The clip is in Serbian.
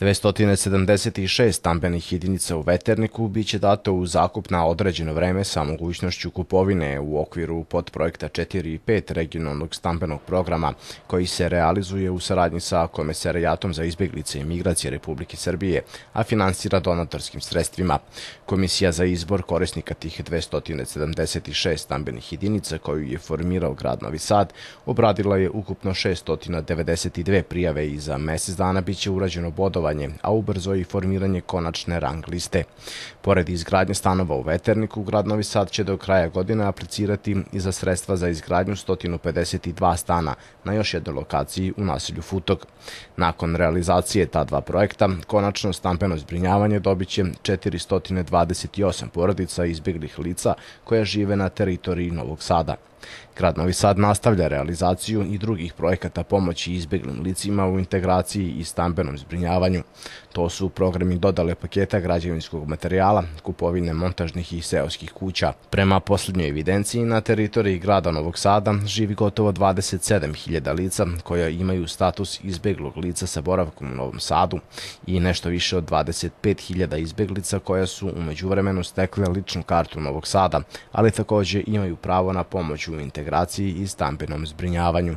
276 stambenih jedinica u Veterniku biće dato u zakup na određeno vreme sa mogućnošću kupovine u okviru podprojekta 4 i 5 regionalnog stambenog programa koji se realizuje u saradnji sa Komesarijatom za izbjeglice i migracije Republike Srbije, a finansira donatorskim sredstvima. Komisija za izbor korisnika tih 276 stambenih jedinica koju je formirao grad Novi Sad obradila je ukupno 692 prijave i za mesec dana biće urađeno bodova glasovanje, a ubrzo i formiranje konačne rang liste. Pored izgradnje stanova u Veterniku, grad Novi Sad će do kraja godine aplicirati i za sredstva za izgradnju 152 stana na još jednoj lokaciji u naselju Futog. Nakon realizacije ta dva projekta, konačno stampeno zbrinjavanje dobit će 428 porodica izbjeglih lica koja žive na teritoriji Novog Sada. Grad Novi Sad nastavlja realizaciju i drugih projekata pomoći izbeglim licima u integraciji i stambenom zbrinjavanju. To su programi dodale paketa građevinskog materijala, kupovine montažnih i seoskih kuća. Prema posljednjoj evidenciji na teritoriji grada Novog Sada živi gotovo 27.000 lica koja imaju status izbeglog lica sa boravkom u Novom Sadu i nešto više od 25.000 izbeglica koja su umeđu vremenu stekle ličnu kartu Novog Sada, ali takođe imaju pravo na pomoć u integraciji i stambenom zbrinjavanju.